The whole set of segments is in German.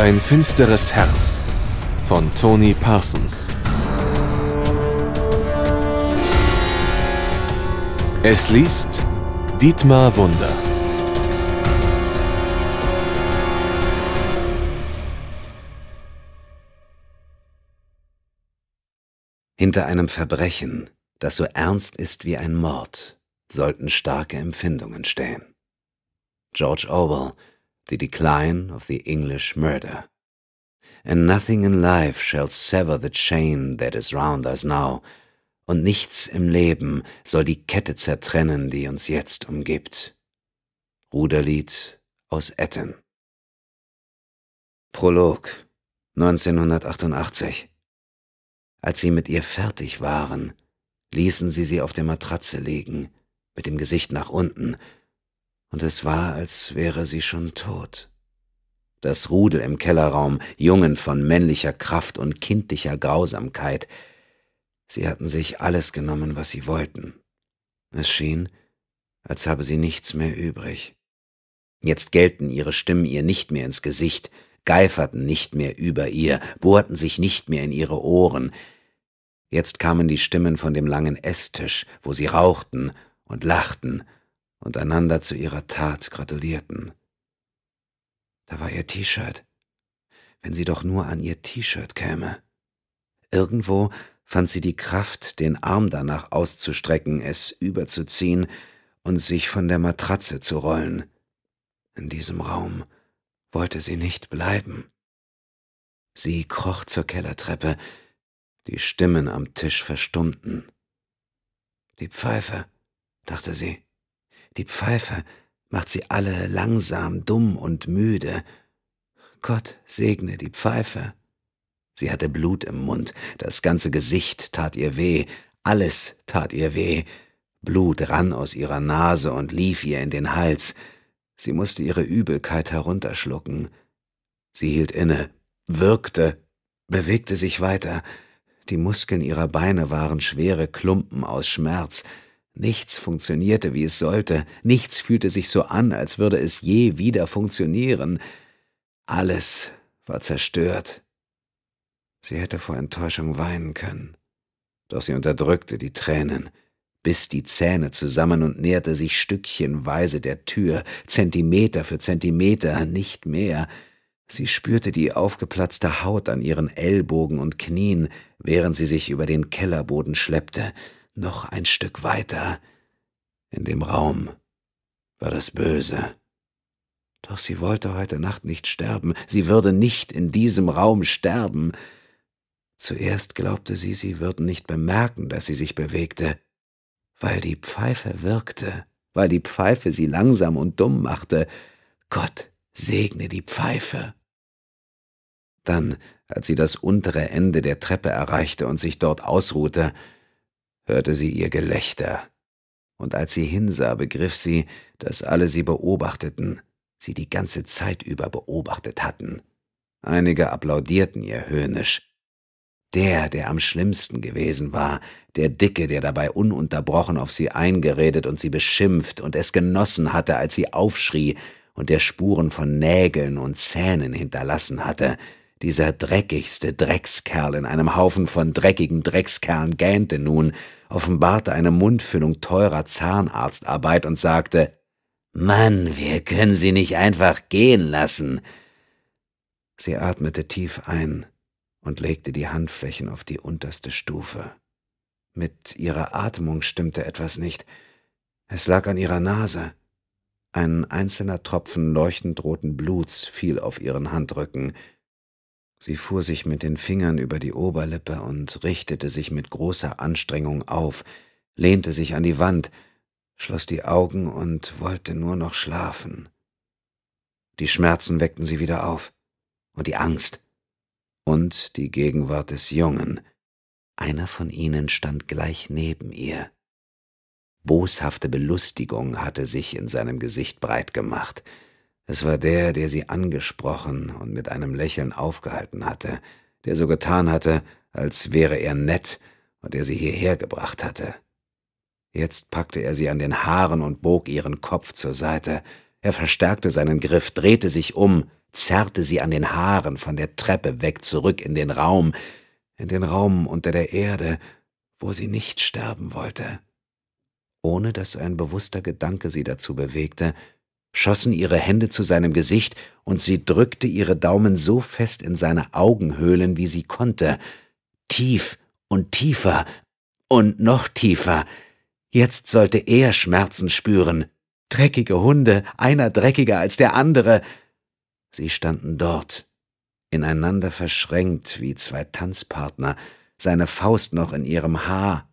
Dein finsteres Herz von Tony Parsons. Es liest Dietmar Wunder. Hinter einem Verbrechen, das so ernst ist wie ein Mord, sollten starke Empfindungen stehen. George Orwell The Decline of the English Murder. And nothing in life shall sever the chain that is round us now, und nichts im Leben soll die Kette zertrennen, die uns jetzt umgibt. Ruderlied aus Etten. Prolog 1988 Als sie mit ihr fertig waren, ließen sie sie auf der Matratze liegen, mit dem Gesicht nach unten und es war, als wäre sie schon tot. Das Rudel im Kellerraum, Jungen von männlicher Kraft und kindlicher Grausamkeit. Sie hatten sich alles genommen, was sie wollten. Es schien, als habe sie nichts mehr übrig. Jetzt gellten ihre Stimmen ihr nicht mehr ins Gesicht, geiferten nicht mehr über ihr, bohrten sich nicht mehr in ihre Ohren. Jetzt kamen die Stimmen von dem langen Esstisch, wo sie rauchten und lachten und einander zu ihrer Tat gratulierten. Da war ihr T-Shirt. Wenn sie doch nur an ihr T-Shirt käme. Irgendwo fand sie die Kraft, den Arm danach auszustrecken, es überzuziehen und sich von der Matratze zu rollen. In diesem Raum wollte sie nicht bleiben. Sie kroch zur Kellertreppe, die Stimmen am Tisch verstummten. Die Pfeife, dachte sie, die Pfeife macht sie alle langsam, dumm und müde. Gott segne die Pfeife. Sie hatte Blut im Mund, das ganze Gesicht tat ihr weh, alles tat ihr weh. Blut rann aus ihrer Nase und lief ihr in den Hals. Sie musste ihre Übelkeit herunterschlucken. Sie hielt inne, wirkte, bewegte sich weiter. Die Muskeln ihrer Beine waren schwere Klumpen aus Schmerz. Nichts funktionierte, wie es sollte, nichts fühlte sich so an, als würde es je wieder funktionieren. Alles war zerstört. Sie hätte vor Enttäuschung weinen können, doch sie unterdrückte die Tränen, biss die Zähne zusammen und näherte sich stückchenweise der Tür, Zentimeter für Zentimeter, nicht mehr. Sie spürte die aufgeplatzte Haut an ihren Ellbogen und Knien, während sie sich über den Kellerboden schleppte noch ein Stück weiter. In dem Raum war das Böse. Doch sie wollte heute Nacht nicht sterben, sie würde nicht in diesem Raum sterben. Zuerst glaubte sie, sie würden nicht bemerken, dass sie sich bewegte, weil die Pfeife wirkte, weil die Pfeife sie langsam und dumm machte. Gott segne die Pfeife. Dann, als sie das untere Ende der Treppe erreichte und sich dort ausruhte, hörte sie ihr Gelächter. Und als sie hinsah, begriff sie, dass alle sie beobachteten, sie die ganze Zeit über beobachtet hatten. Einige applaudierten ihr höhnisch. Der, der am schlimmsten gewesen war, der Dicke, der dabei ununterbrochen auf sie eingeredet und sie beschimpft und es genossen hatte, als sie aufschrie und der Spuren von Nägeln und Zähnen hinterlassen hatte, dieser dreckigste Dreckskerl in einem Haufen von dreckigen Dreckskerlen gähnte nun, offenbarte eine Mundfüllung teurer Zahnarztarbeit und sagte, »Mann, wir können Sie nicht einfach gehen lassen!« Sie atmete tief ein und legte die Handflächen auf die unterste Stufe. Mit ihrer Atmung stimmte etwas nicht. Es lag an ihrer Nase. Ein einzelner Tropfen leuchtend roten Bluts fiel auf ihren Handrücken, Sie fuhr sich mit den Fingern über die Oberlippe und richtete sich mit großer Anstrengung auf, lehnte sich an die Wand, schloss die Augen und wollte nur noch schlafen. Die Schmerzen weckten sie wieder auf, und die Angst, und die Gegenwart des Jungen. Einer von ihnen stand gleich neben ihr. Boshafte Belustigung hatte sich in seinem Gesicht breit gemacht, es war der, der sie angesprochen und mit einem Lächeln aufgehalten hatte, der so getan hatte, als wäre er nett und der sie hierher gebracht hatte. Jetzt packte er sie an den Haaren und bog ihren Kopf zur Seite. Er verstärkte seinen Griff, drehte sich um, zerrte sie an den Haaren von der Treppe weg zurück in den Raum, in den Raum unter der Erde, wo sie nicht sterben wollte. Ohne dass ein bewusster Gedanke sie dazu bewegte, schossen ihre Hände zu seinem Gesicht, und sie drückte ihre Daumen so fest in seine Augenhöhlen, wie sie konnte. Tief und tiefer und noch tiefer. Jetzt sollte er Schmerzen spüren. Dreckige Hunde, einer dreckiger als der andere. Sie standen dort, ineinander verschränkt wie zwei Tanzpartner, seine Faust noch in ihrem Haar,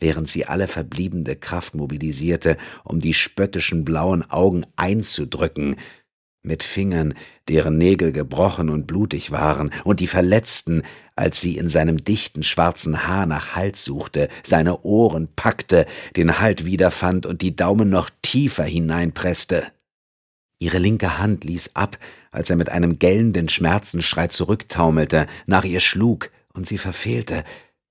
während sie alle verbliebene Kraft mobilisierte, um die spöttischen blauen Augen einzudrücken, mit Fingern, deren Nägel gebrochen und blutig waren, und die verletzten, als sie in seinem dichten schwarzen Haar nach Halt suchte, seine Ohren packte, den Halt wiederfand und die Daumen noch tiefer hineinpresste. Ihre linke Hand ließ ab, als er mit einem gellenden Schmerzensschrei zurücktaumelte, nach ihr schlug und sie verfehlte,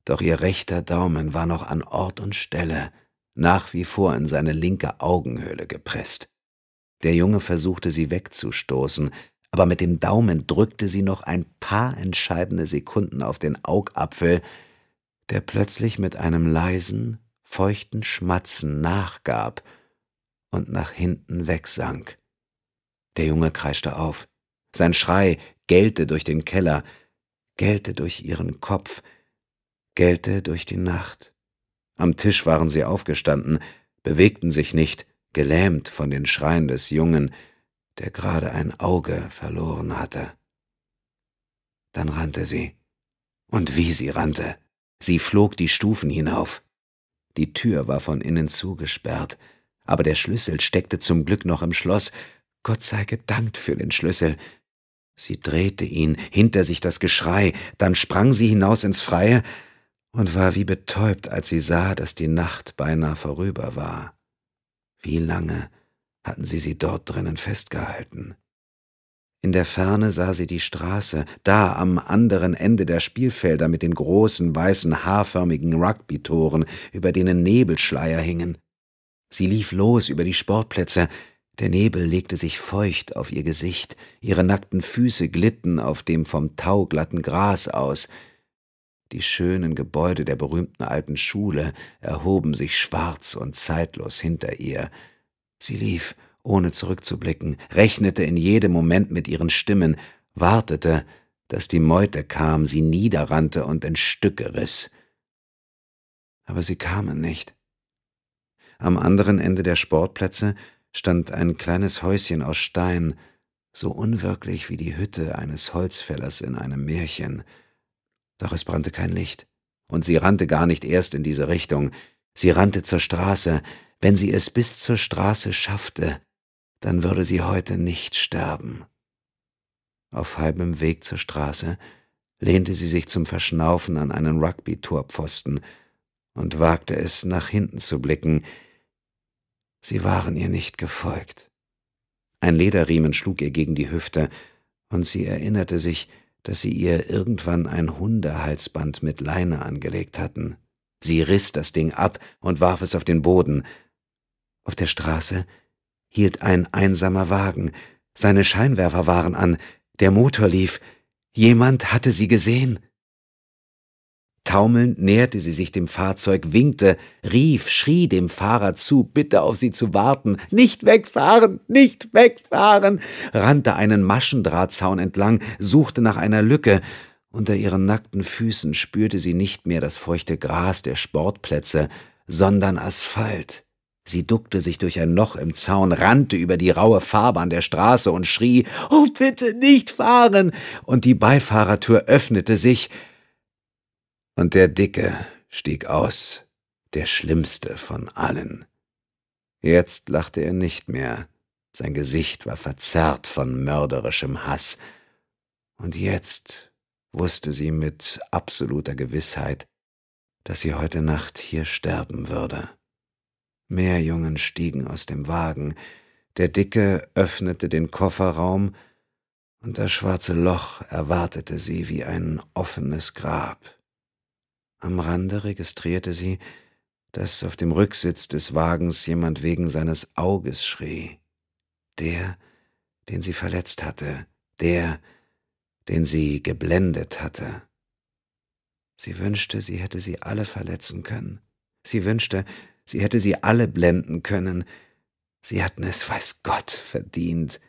doch ihr rechter Daumen war noch an Ort und Stelle, nach wie vor in seine linke Augenhöhle gepresst. Der Junge versuchte sie wegzustoßen, aber mit dem Daumen drückte sie noch ein paar entscheidende Sekunden auf den Augapfel, der plötzlich mit einem leisen, feuchten Schmatzen nachgab und nach hinten wegsank. Der Junge kreischte auf. Sein Schrei gellte durch den Keller, gellte durch ihren Kopf, gellte durch die Nacht. Am Tisch waren sie aufgestanden, bewegten sich nicht, gelähmt von den Schreien des Jungen, der gerade ein Auge verloren hatte. Dann rannte sie. Und wie sie rannte. Sie flog die Stufen hinauf. Die Tür war von innen zugesperrt, aber der Schlüssel steckte zum Glück noch im Schloss. Gott sei gedankt für den Schlüssel. Sie drehte ihn, hinter sich das Geschrei, dann sprang sie hinaus ins Freie, und war wie betäubt, als sie sah, dass die Nacht beinahe vorüber war. Wie lange hatten sie sie dort drinnen festgehalten? In der Ferne sah sie die Straße, da am anderen Ende der Spielfelder mit den großen weißen haarförmigen Rugby-Toren, über denen Nebelschleier hingen. Sie lief los über die Sportplätze, der Nebel legte sich feucht auf ihr Gesicht, ihre nackten Füße glitten auf dem vom Tau glatten Gras aus, die schönen Gebäude der berühmten alten Schule erhoben sich schwarz und zeitlos hinter ihr. Sie lief, ohne zurückzublicken, rechnete in jedem Moment mit ihren Stimmen, wartete, dass die Meute kam, sie niederrannte und in Stücke riss. Aber sie kamen nicht. Am anderen Ende der Sportplätze stand ein kleines Häuschen aus Stein, so unwirklich wie die Hütte eines Holzfällers in einem Märchen, doch es brannte kein Licht. Und sie rannte gar nicht erst in diese Richtung. Sie rannte zur Straße. Wenn sie es bis zur Straße schaffte, dann würde sie heute nicht sterben. Auf halbem Weg zur Straße lehnte sie sich zum Verschnaufen an einen Rugby-Torpfosten und wagte es, nach hinten zu blicken. Sie waren ihr nicht gefolgt. Ein Lederriemen schlug ihr gegen die Hüfte, und sie erinnerte sich, dass sie ihr irgendwann ein Hundehalsband mit Leine angelegt hatten. Sie riss das Ding ab und warf es auf den Boden. Auf der Straße hielt ein einsamer Wagen. Seine Scheinwerfer waren an, der Motor lief. Jemand hatte sie gesehen. Taumelnd näherte sie sich dem Fahrzeug, winkte, rief, schrie dem Fahrer zu, bitte auf sie zu warten. Nicht wegfahren, nicht wegfahren, rannte einen Maschendrahtzaun entlang, suchte nach einer Lücke. Unter ihren nackten Füßen spürte sie nicht mehr das feuchte Gras der Sportplätze, sondern Asphalt. Sie duckte sich durch ein Loch im Zaun, rannte über die raue Fahrbahn der Straße und schrie, Oh, bitte nicht fahren! Und die Beifahrertür öffnete sich, und der Dicke stieg aus, der schlimmste von allen. Jetzt lachte er nicht mehr, sein Gesicht war verzerrt von mörderischem Hass, und jetzt wusste sie mit absoluter Gewissheit, dass sie heute Nacht hier sterben würde. Mehr Jungen stiegen aus dem Wagen, der Dicke öffnete den Kofferraum, und das schwarze Loch erwartete sie wie ein offenes Grab. Am Rande registrierte sie, dass auf dem Rücksitz des Wagens jemand wegen seines Auges schrie. Der, den sie verletzt hatte, der, den sie geblendet hatte. Sie wünschte, sie hätte sie alle verletzen können. Sie wünschte, sie hätte sie alle blenden können. Sie hatten es, weiß Gott, verdient.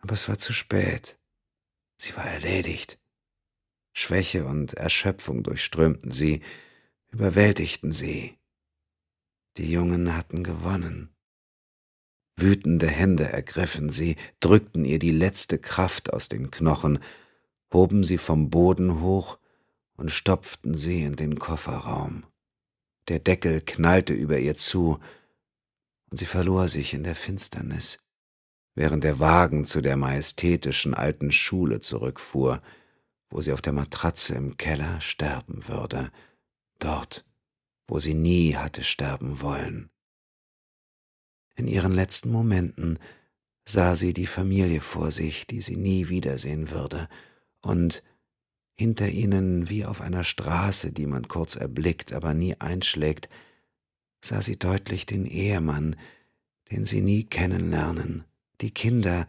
Aber es war zu spät. Sie war erledigt. Schwäche und Erschöpfung durchströmten sie, überwältigten sie. Die Jungen hatten gewonnen. Wütende Hände ergriffen sie, drückten ihr die letzte Kraft aus den Knochen, hoben sie vom Boden hoch und stopften sie in den Kofferraum. Der Deckel knallte über ihr zu, und sie verlor sich in der Finsternis, während der Wagen zu der majestätischen alten Schule zurückfuhr, wo sie auf der Matratze im Keller sterben würde, dort, wo sie nie hatte sterben wollen. In ihren letzten Momenten sah sie die Familie vor sich, die sie nie wiedersehen würde, und hinter ihnen, wie auf einer Straße, die man kurz erblickt, aber nie einschlägt, sah sie deutlich den Ehemann, den sie nie kennenlernen, die Kinder,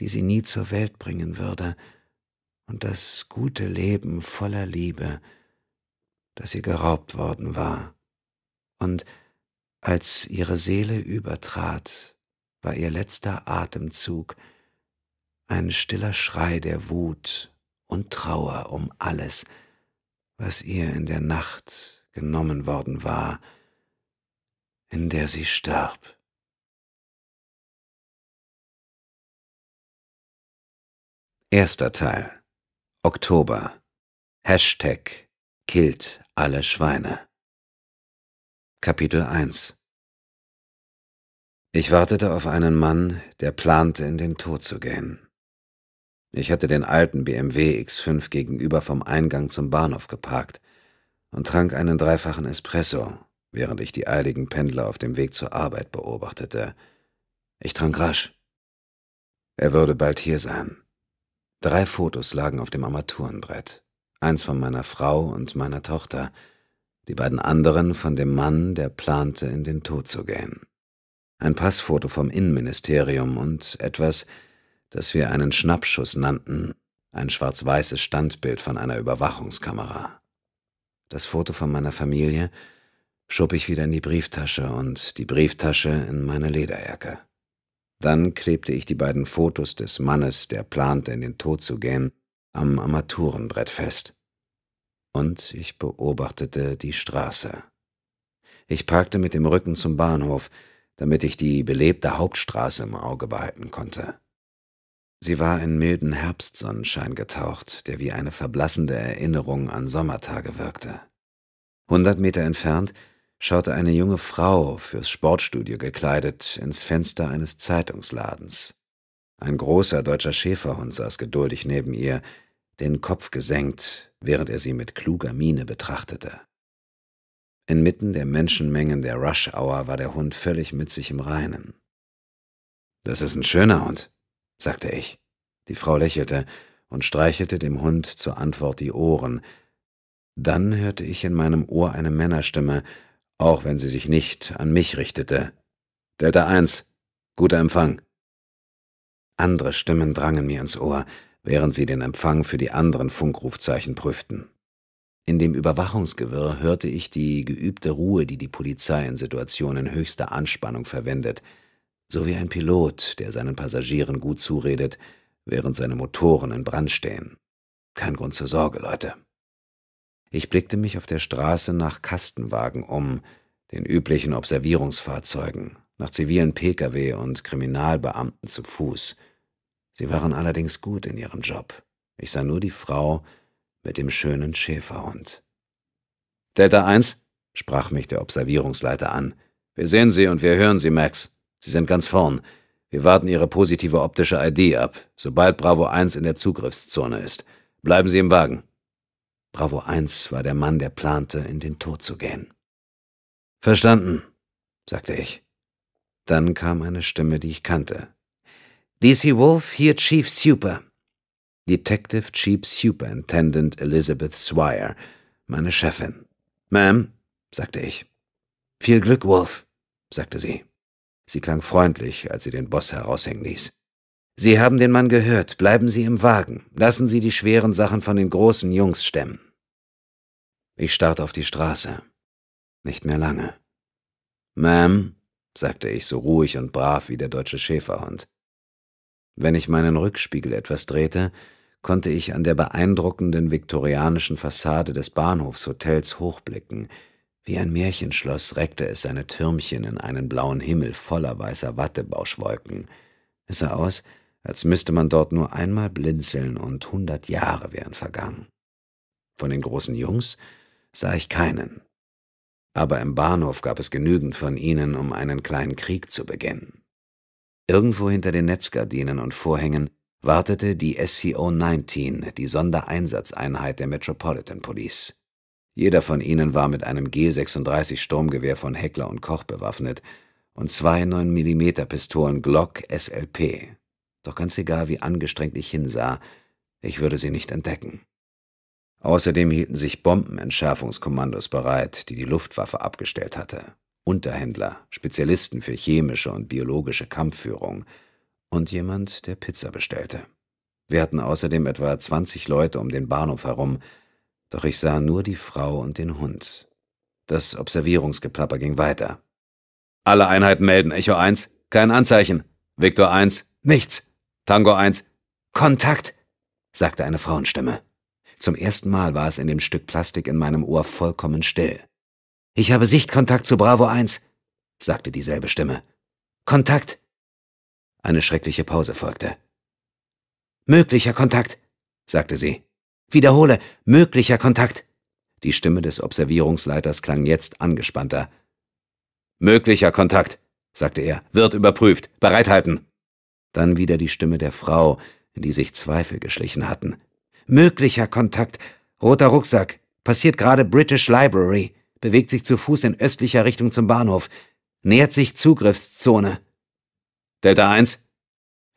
die sie nie zur Welt bringen würde, und das gute Leben voller Liebe, das ihr geraubt worden war. Und als ihre Seele übertrat, war ihr letzter Atemzug ein stiller Schrei der Wut und Trauer um alles, was ihr in der Nacht genommen worden war, in der sie starb. Erster Teil Oktober. Hashtag killt alle Schweine. Kapitel 1 Ich wartete auf einen Mann, der plante, in den Tod zu gehen. Ich hatte den alten BMW X5 gegenüber vom Eingang zum Bahnhof geparkt und trank einen dreifachen Espresso, während ich die eiligen Pendler auf dem Weg zur Arbeit beobachtete. Ich trank rasch. Er würde bald hier sein. Drei Fotos lagen auf dem Armaturenbrett. Eins von meiner Frau und meiner Tochter, die beiden anderen von dem Mann, der plante, in den Tod zu gehen. Ein Passfoto vom Innenministerium und etwas, das wir einen Schnappschuss nannten, ein schwarz-weißes Standbild von einer Überwachungskamera. Das Foto von meiner Familie schob ich wieder in die Brieftasche und die Brieftasche in meine Lederjacke. Dann klebte ich die beiden Fotos des Mannes, der plante, in den Tod zu gehen, am Armaturenbrett fest. Und ich beobachtete die Straße. Ich parkte mit dem Rücken zum Bahnhof, damit ich die belebte Hauptstraße im Auge behalten konnte. Sie war in milden Herbstsonnenschein getaucht, der wie eine verblassende Erinnerung an Sommertage wirkte. Hundert Meter entfernt schaute eine junge Frau, fürs Sportstudio gekleidet, ins Fenster eines Zeitungsladens. Ein großer deutscher Schäferhund saß geduldig neben ihr, den Kopf gesenkt, während er sie mit kluger Miene betrachtete. Inmitten der Menschenmengen der Rush Hour war der Hund völlig mit sich im Reinen. Das ist ein schöner Hund, sagte ich. Die Frau lächelte und streichelte dem Hund zur Antwort die Ohren. Dann hörte ich in meinem Ohr eine Männerstimme, auch wenn sie sich nicht an mich richtete. Delta 1, guter Empfang. Andere Stimmen drangen mir ins Ohr, während sie den Empfang für die anderen Funkrufzeichen prüften. In dem Überwachungsgewirr hörte ich die geübte Ruhe, die die Polizei in Situationen höchster Anspannung verwendet, so wie ein Pilot, der seinen Passagieren gut zuredet, während seine Motoren in Brand stehen. Kein Grund zur Sorge, Leute. Ich blickte mich auf der Straße nach Kastenwagen um, den üblichen Observierungsfahrzeugen, nach zivilen Pkw und Kriminalbeamten zu Fuß. Sie waren allerdings gut in ihrem Job. Ich sah nur die Frau mit dem schönen Schäferhund. Delta 1, sprach mich der Observierungsleiter an. Wir sehen Sie und wir hören Sie, Max. Sie sind ganz vorn. Wir warten Ihre positive optische ID ab, sobald Bravo 1 in der Zugriffszone ist. Bleiben Sie im Wagen. Bravo 1 war der Mann, der plante, in den Tod zu gehen. Verstanden, sagte ich. Dann kam eine Stimme, die ich kannte. DC Wolf, hier Chief Super. Detective Chief Superintendent Elizabeth Swire, meine Chefin. Ma'am, sagte ich. Viel Glück, Wolf, sagte sie. Sie klang freundlich, als sie den Boss heraushängen ließ. Sie haben den Mann gehört, bleiben Sie im Wagen, lassen Sie die schweren Sachen von den großen Jungs stemmen. Ich starrte auf die Straße. Nicht mehr lange. Ma'am, sagte ich so ruhig und brav wie der deutsche Schäferhund. Wenn ich meinen Rückspiegel etwas drehte, konnte ich an der beeindruckenden viktorianischen Fassade des Bahnhofshotels hochblicken. Wie ein Märchenschloss reckte es seine Türmchen in einen blauen Himmel voller weißer Wattebauschwolken. Es sah aus, als müsste man dort nur einmal blinzeln und hundert Jahre wären vergangen. Von den großen Jungs sah ich keinen. Aber im Bahnhof gab es genügend von ihnen, um einen kleinen Krieg zu beginnen. Irgendwo hinter den Netzgardinen und Vorhängen wartete die SCO-19, die Sondereinsatzeinheit der Metropolitan Police. Jeder von ihnen war mit einem G36-Sturmgewehr von Heckler und Koch bewaffnet und zwei 9mm-Pistolen Glock SLP, doch ganz egal, wie angestrengt ich hinsah, ich würde sie nicht entdecken. Außerdem hielten sich Bombenentschärfungskommandos bereit, die die Luftwaffe abgestellt hatte. Unterhändler, Spezialisten für chemische und biologische Kampfführung und jemand, der Pizza bestellte. Wir hatten außerdem etwa 20 Leute um den Bahnhof herum, doch ich sah nur die Frau und den Hund. Das Observierungsgeplapper ging weiter. Alle Einheiten melden, Echo 1, kein Anzeichen. Viktor 1, nichts. Tango 1. Kontakt, sagte eine Frauenstimme. Zum ersten Mal war es in dem Stück Plastik in meinem Ohr vollkommen still. Ich habe Sichtkontakt zu Bravo 1, sagte dieselbe Stimme. Kontakt. Eine schreckliche Pause folgte. Möglicher Kontakt, sagte sie. Wiederhole, möglicher Kontakt. Die Stimme des Observierungsleiters klang jetzt angespannter. Möglicher Kontakt, sagte er, wird überprüft. Bereithalten dann wieder die Stimme der Frau, in die sich Zweifel geschlichen hatten. Möglicher Kontakt. Roter Rucksack. Passiert gerade British Library. Bewegt sich zu Fuß in östlicher Richtung zum Bahnhof. Nähert sich Zugriffszone. Delta 1.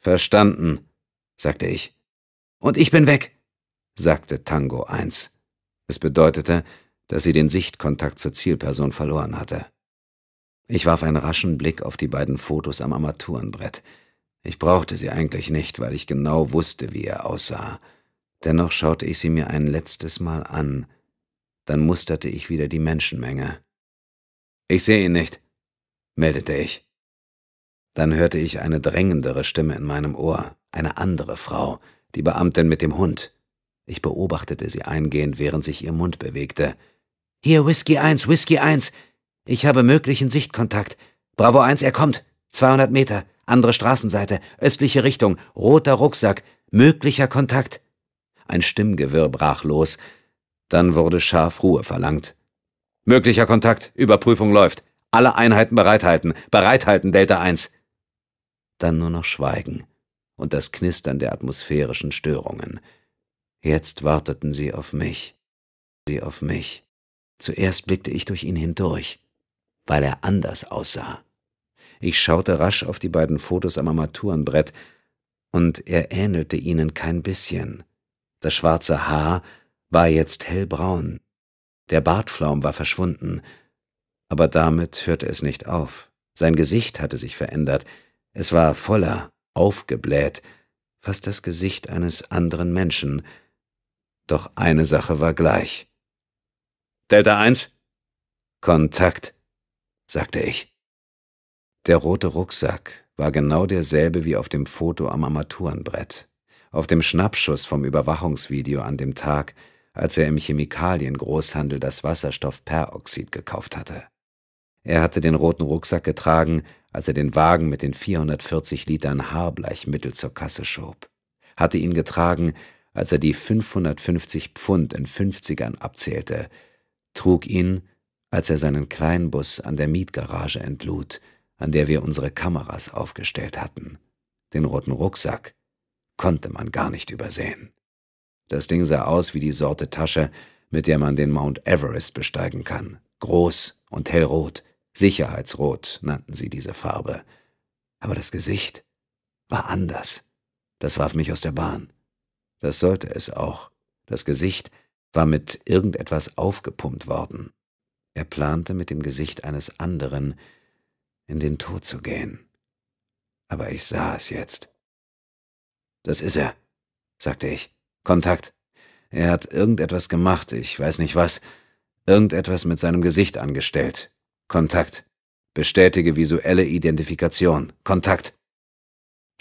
Verstanden, sagte ich. Und ich bin weg, sagte Tango 1. Es bedeutete, dass sie den Sichtkontakt zur Zielperson verloren hatte. Ich warf einen raschen Blick auf die beiden Fotos am Armaturenbrett. Ich brauchte sie eigentlich nicht, weil ich genau wusste, wie er aussah. Dennoch schaute ich sie mir ein letztes Mal an. Dann musterte ich wieder die Menschenmenge. Ich sehe ihn nicht, meldete ich. Dann hörte ich eine drängendere Stimme in meinem Ohr, eine andere Frau, die Beamtin mit dem Hund. Ich beobachtete sie eingehend, während sich ihr Mund bewegte. Hier, Whisky 1, Whisky 1. Ich habe möglichen Sichtkontakt. Bravo 1, er kommt. 200 Meter. Andere Straßenseite, östliche Richtung, roter Rucksack, möglicher Kontakt. Ein Stimmgewirr brach los. Dann wurde scharf Ruhe verlangt. Möglicher Kontakt, Überprüfung läuft. Alle Einheiten bereithalten. Bereithalten, Delta 1. Dann nur noch Schweigen und das Knistern der atmosphärischen Störungen. Jetzt warteten sie auf mich. Sie auf mich. Zuerst blickte ich durch ihn hindurch, weil er anders aussah. Ich schaute rasch auf die beiden Fotos am Armaturenbrett, und er ähnelte ihnen kein bisschen. Das schwarze Haar war jetzt hellbraun. Der Bartflaum war verschwunden. Aber damit hörte es nicht auf. Sein Gesicht hatte sich verändert. Es war voller, aufgebläht, fast das Gesicht eines anderen Menschen. Doch eine Sache war gleich. Delta 1? Kontakt, sagte ich. Der rote Rucksack war genau derselbe wie auf dem Foto am Armaturenbrett, auf dem Schnappschuss vom Überwachungsvideo an dem Tag, als er im Chemikaliengroßhandel das Wasserstoffperoxid gekauft hatte. Er hatte den roten Rucksack getragen, als er den Wagen mit den 440 Litern Haarbleichmittel zur Kasse schob, hatte ihn getragen, als er die 550 Pfund in 50ern abzählte, trug ihn, als er seinen Kleinbus an der Mietgarage entlud, an der wir unsere Kameras aufgestellt hatten. Den roten Rucksack konnte man gar nicht übersehen. Das Ding sah aus wie die Sorte Tasche, mit der man den Mount Everest besteigen kann. Groß und hellrot, Sicherheitsrot nannten sie diese Farbe. Aber das Gesicht war anders. Das warf mich aus der Bahn. Das sollte es auch. Das Gesicht war mit irgendetwas aufgepumpt worden. Er plante mit dem Gesicht eines anderen, in den Tod zu gehen. Aber ich sah es jetzt. Das ist er, sagte ich. Kontakt. Er hat irgendetwas gemacht, ich weiß nicht was. Irgendetwas mit seinem Gesicht angestellt. Kontakt. Bestätige visuelle Identifikation. Kontakt.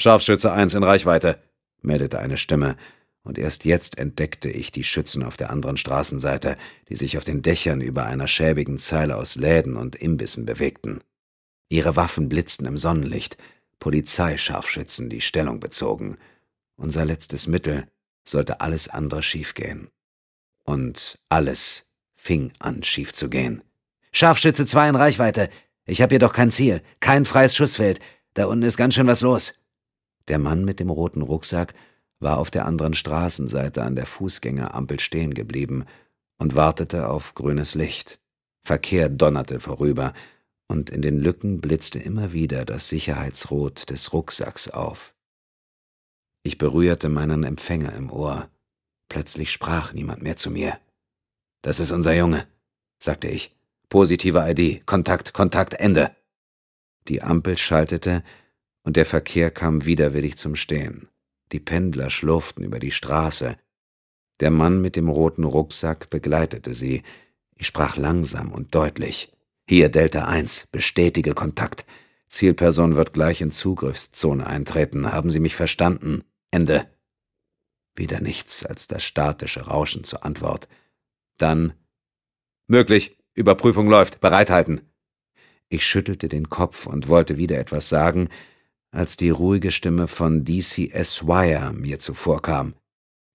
Scharfschütze 1 in Reichweite, meldete eine Stimme, und erst jetzt entdeckte ich die Schützen auf der anderen Straßenseite, die sich auf den Dächern über einer schäbigen Zeile aus Läden und Imbissen bewegten. Ihre Waffen blitzten im Sonnenlicht, Polizeischarfschützen die Stellung bezogen. Unser letztes Mittel sollte alles andere schiefgehen. Und alles fing an schief zu gehen. Scharfschütze 2 in Reichweite. Ich habe jedoch kein Ziel, kein freies Schussfeld. Da unten ist ganz schön was los. Der Mann mit dem roten Rucksack war auf der anderen Straßenseite an der Fußgängerampel stehen geblieben und wartete auf grünes Licht. Verkehr donnerte vorüber, und in den Lücken blitzte immer wieder das Sicherheitsrot des Rucksacks auf. Ich berührte meinen Empfänger im Ohr. Plötzlich sprach niemand mehr zu mir. Das ist unser Junge, sagte ich. Positive ID, Kontakt, Kontakt, Ende. Die Ampel schaltete und der Verkehr kam widerwillig zum Stehen. Die Pendler schlurften über die Straße. Der Mann mit dem roten Rucksack begleitete sie. Ich sprach langsam und deutlich. Hier Delta 1, bestätige Kontakt. Zielperson wird gleich in Zugriffszone eintreten. Haben Sie mich verstanden? Ende. Wieder nichts als das statische Rauschen zur Antwort. Dann Möglich. Überprüfung läuft. Bereithalten. Ich schüttelte den Kopf und wollte wieder etwas sagen, als die ruhige Stimme von DCS Wire mir zuvorkam.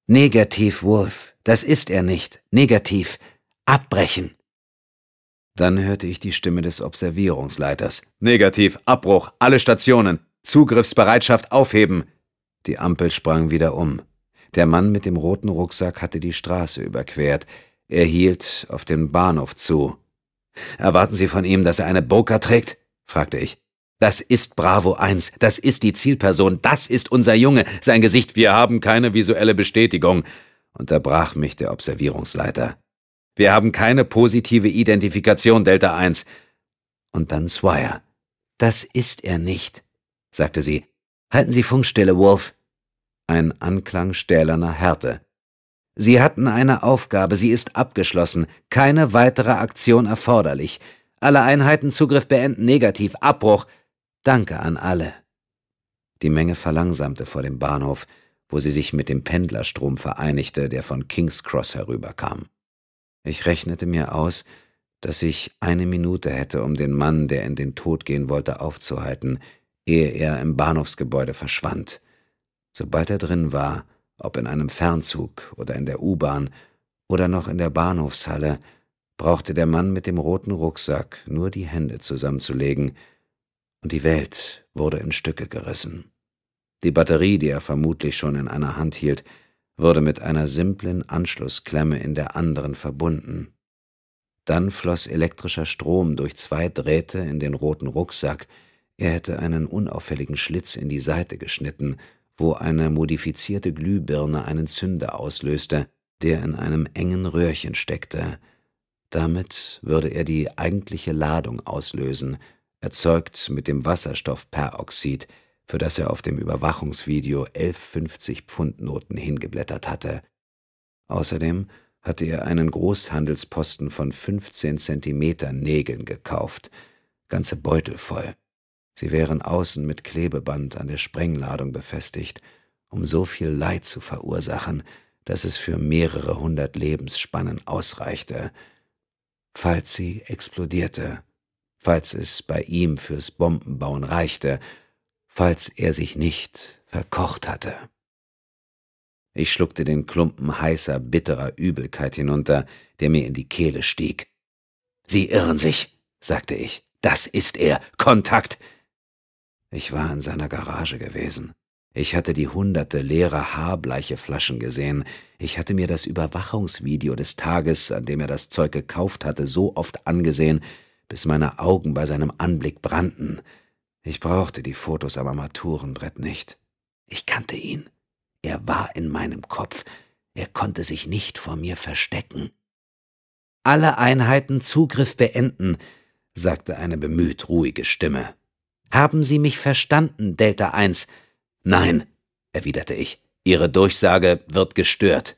Negativ, Wolf. Das ist er nicht. Negativ. Abbrechen. Dann hörte ich die Stimme des Observierungsleiters. Negativ, Abbruch, alle Stationen, Zugriffsbereitschaft aufheben. Die Ampel sprang wieder um. Der Mann mit dem roten Rucksack hatte die Straße überquert. Er hielt auf den Bahnhof zu. Erwarten Sie von ihm, dass er eine Burka trägt? fragte ich. Das ist Bravo 1, das ist die Zielperson, das ist unser Junge, sein Gesicht, wir haben keine visuelle Bestätigung, unterbrach mich der Observierungsleiter. Wir haben keine positive Identifikation, Delta 1. Und dann Swire. Das ist er nicht, sagte sie. Halten Sie Funkstille, Wolf. Ein Anklang stählerner Härte. Sie hatten eine Aufgabe, sie ist abgeschlossen, keine weitere Aktion erforderlich. Alle Einheiten Zugriff beenden, negativ, Abbruch. Danke an alle. Die Menge verlangsamte vor dem Bahnhof, wo sie sich mit dem Pendlerstrom vereinigte, der von King's Cross herüberkam. Ich rechnete mir aus, dass ich eine Minute hätte, um den Mann, der in den Tod gehen wollte, aufzuhalten, ehe er im Bahnhofsgebäude verschwand. Sobald er drin war, ob in einem Fernzug oder in der U-Bahn oder noch in der Bahnhofshalle, brauchte der Mann mit dem roten Rucksack nur die Hände zusammenzulegen, und die Welt wurde in Stücke gerissen. Die Batterie, die er vermutlich schon in einer Hand hielt, wurde mit einer simplen Anschlussklemme in der anderen verbunden. Dann floss elektrischer Strom durch zwei Drähte in den roten Rucksack, er hätte einen unauffälligen Schlitz in die Seite geschnitten, wo eine modifizierte Glühbirne einen Zünder auslöste, der in einem engen Röhrchen steckte. Damit würde er die eigentliche Ladung auslösen, erzeugt mit dem Wasserstoffperoxid, für das er auf dem Überwachungsvideo elf 50 pfund hingeblättert hatte. Außerdem hatte er einen Großhandelsposten von fünfzehn Zentimetern Nägeln gekauft, ganze Beutel voll. Sie wären außen mit Klebeband an der Sprengladung befestigt, um so viel Leid zu verursachen, dass es für mehrere hundert Lebensspannen ausreichte. Falls sie explodierte, falls es bei ihm fürs Bombenbauen reichte, falls er sich nicht verkocht hatte. Ich schluckte den Klumpen heißer, bitterer Übelkeit hinunter, der mir in die Kehle stieg. Sie irren sich, sagte ich. Das ist er. Kontakt. Ich war in seiner Garage gewesen. Ich hatte die hunderte leere haarbleiche Flaschen gesehen. Ich hatte mir das Überwachungsvideo des Tages, an dem er das Zeug gekauft hatte, so oft angesehen, bis meine Augen bei seinem Anblick brannten. Ich brauchte die Fotos am Armaturenbrett nicht. Ich kannte ihn. Er war in meinem Kopf. Er konnte sich nicht vor mir verstecken. Alle Einheiten Zugriff beenden, sagte eine bemüht ruhige Stimme. Haben Sie mich verstanden, Delta 1? Nein, erwiderte ich. Ihre Durchsage wird gestört.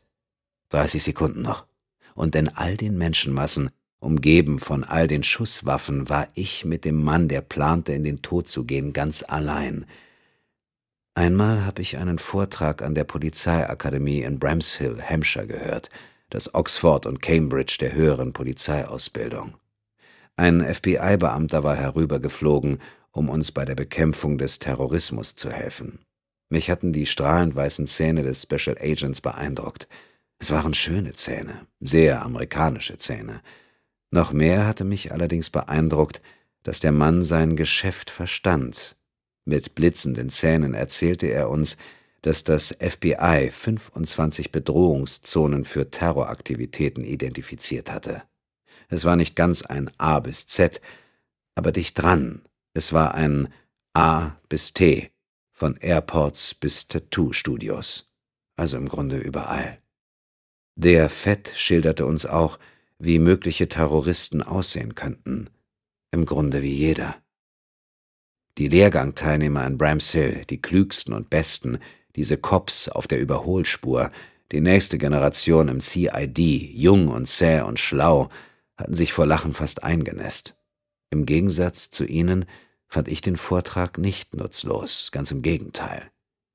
30 Sekunden noch. Und in all den Menschenmassen Umgeben von all den Schusswaffen war ich mit dem Mann, der plante, in den Tod zu gehen, ganz allein. Einmal habe ich einen Vortrag an der Polizeiakademie in Bramshill, Hampshire, gehört, das Oxford und Cambridge der höheren Polizeiausbildung. Ein FBI-Beamter war herübergeflogen, um uns bei der Bekämpfung des Terrorismus zu helfen. Mich hatten die strahlend weißen Zähne des Special Agents beeindruckt. Es waren schöne Zähne, sehr amerikanische Zähne. Noch mehr hatte mich allerdings beeindruckt, dass der Mann sein Geschäft verstand. Mit blitzenden Zähnen erzählte er uns, dass das FBI 25 Bedrohungszonen für Terroraktivitäten identifiziert hatte. Es war nicht ganz ein A bis Z, aber dicht dran. Es war ein A bis T, von Airports bis Tattoo-Studios. Also im Grunde überall. Der Fett schilderte uns auch, wie mögliche Terroristen aussehen könnten. Im Grunde wie jeder. Die Lehrgangteilnehmer in Bramshill, die klügsten und besten, diese Cops auf der Überholspur, die nächste Generation im CID, jung und zäh und schlau, hatten sich vor Lachen fast eingenässt. Im Gegensatz zu ihnen fand ich den Vortrag nicht nutzlos, ganz im Gegenteil.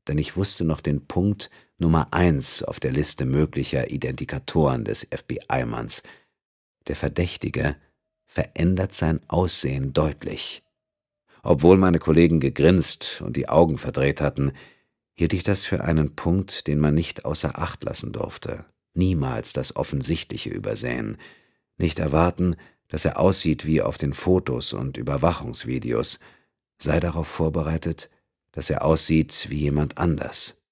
Denn ich wusste noch den Punkt Nummer eins auf der Liste möglicher Identikatoren des FBI-Manns, der Verdächtige verändert sein Aussehen deutlich. Obwohl meine Kollegen gegrinst und die Augen verdreht hatten, hielt ich das für einen Punkt, den man nicht außer Acht lassen durfte. Niemals das Offensichtliche übersehen. Nicht erwarten, dass er aussieht wie auf den Fotos und Überwachungsvideos. Sei darauf vorbereitet, dass er aussieht wie jemand anders.